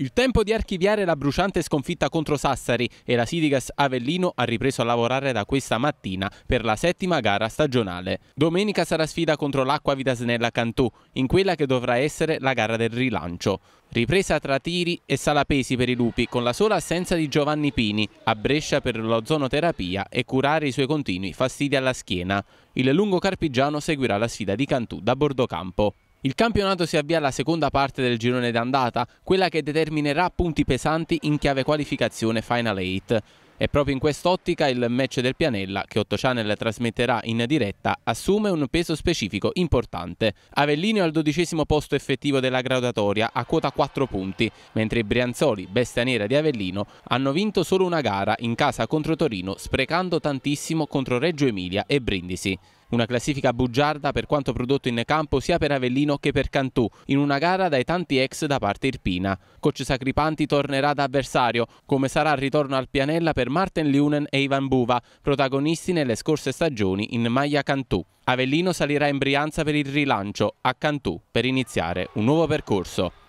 Il tempo di archiviare la bruciante sconfitta contro Sassari e la Sidigas Avellino ha ripreso a lavorare da questa mattina per la settima gara stagionale. Domenica sarà sfida contro l'Acqua Vitasnella Cantù, in quella che dovrà essere la gara del rilancio. Ripresa tra tiri e salapesi per i lupi con la sola assenza di Giovanni Pini, a Brescia per l'ozonoterapia e curare i suoi continui fastidi alla schiena. Il lungo carpigiano seguirà la sfida di Cantù da Bordocampo. Il campionato si avvia alla seconda parte del girone d'andata, quella che determinerà punti pesanti in chiave qualificazione Final 8. È proprio in quest'ottica il match del Pianella, che 8 Channel trasmetterà in diretta, assume un peso specifico importante. Avellino è al dodicesimo posto effettivo della graduatoria, a quota 4 punti, mentre i Brianzoli, bestia nera di Avellino, hanno vinto solo una gara in casa contro Torino, sprecando tantissimo contro Reggio Emilia e Brindisi. Una classifica bugiarda per quanto prodotto in campo sia per Avellino che per Cantù, in una gara dai tanti ex da parte irpina. Coach Sacripanti tornerà da avversario, come sarà il ritorno al Pianella per Martin Lunen e Ivan Buva, protagonisti nelle scorse stagioni in Maglia Cantù. Avellino salirà in Brianza per il rilancio, a Cantù per iniziare un nuovo percorso.